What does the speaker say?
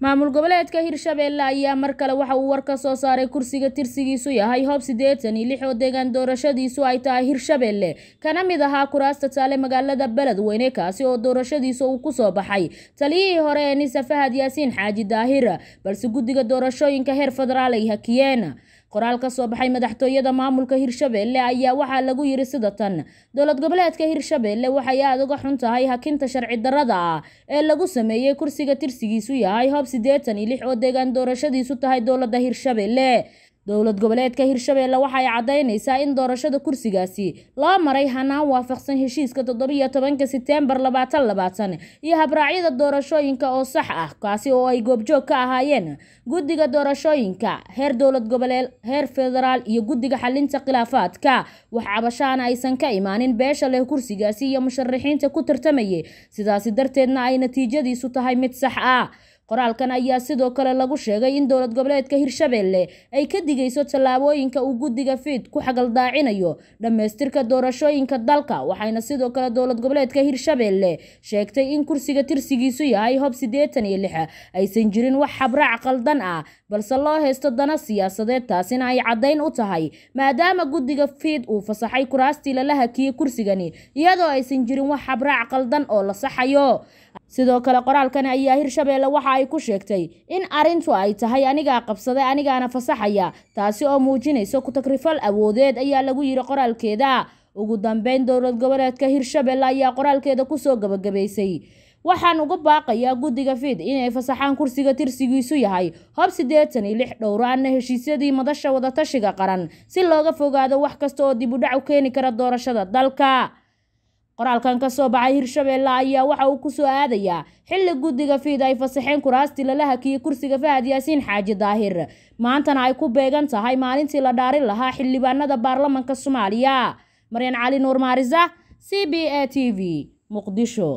maamul goboleedka hirshabeelle ayaa mar kale waxa uu war ka soo saaray kursiga tirsigiisu yahay hoob siddeetan iyo lix oo deegaan doorashadiisu ay tahay hirshabeelle kana mid ahaa kuraasta taale magaalada beledweyne kaasi oo doorashadiisu uu kusoo baxay taliyihii hore ee nisa fahad yaasiin xaaji daahir balse guddiga doorashooyinka heer federaal ay hakiyeen qoraal ka soo baxay madaxtooyada maamulka hirshabeelle ayaa waxaa lagu yiri sida tan dowlad goboleedka hirshabeelle waxay aada uga xun tahay hakinta sharci darada ah ee lagu sameeyey kursiga tirsigiisu yahay hoob siddeetan iyo lix oo deegaan doorashadiisu tahay dowlada hirshabeelle dowlad goboleedka hirshabeelle waxay caddaynaysaa in doorashada kursigaasi loo maray hanaan waafaqsan heshiiska toddobiyo tobanka seteembar labaatan labaatan iyo habraacyada doorashooyinka oo sax ah kaasi oo ay goobjoog ka ahaayeen guddiga doorashooyinka heer dowlad goboleed heer federaal iyo guddiga xalinta khilaafaadka wax cabashaana aysan ka imaanin beesha leh kursigaasi iyo musharaxiinta ku tartamayay sidaasi darteedna ay natiijadiisu tahay mid sax ah qoraalkan ayaa sidoo kale lagu sheegay in dowlad goboleedka hirshabelle ay ka digayso tallaabooyinka uu guddiga fiid ku xagaldaacinayo dhammaystirka doorashooyinka dalka waxayna sidoo kale dowlad goboleedka hirshabelle sheegtay in kursiga tirsigiisu yahay hob siddeetan iyo lix ah. aysan jirin wax xabraac qaldan ah balse loo haysto dana siyaasadeed taasina ay caddayn u tahay maadaama guddiga fiid uu fasaxay kuraastii lala hakiyey kursigani iyadoo aysan jirin wax xabraac qaldan oo la saxayo sidoo kale qoraalkan ayaa hirshabeelle waxa ay ku sheegtay in arrintu ay tahay anigaa qabsaday anigaana fasaxaya taasi oo muujinaysa ku awoodeed ayaa lagu yidhi qoraalkeeda ugu dambeyn dowlad goboleedka hirshabeelle ayaa qoraalkeeda kusoo gabagabaysay waxaan uga baaqayaa guddiga fiid inay fasaxaan kursiga tirsigiisu yahay hob sideetan iyo lix dhowraanna ah, heshiisyadii madasha wadatashiga qaran si looga fogaado wax kasta oo dib u dhac u keeni kara doorashada dalka qoraalkan ka soo baxay hirshabeelle ayaa waxa uu ku soo aadayaa xilli guddiga fiid ay fasaxeen kuraastii lala hakiyey kursiga fahad yaasiin xaaji daahir maantana ay ku beegan tahay maalintii la dhaarin lahaa xildhibaanada baarlamanka soomaaliya maryan cali nuur maariza c b a t v muqdisho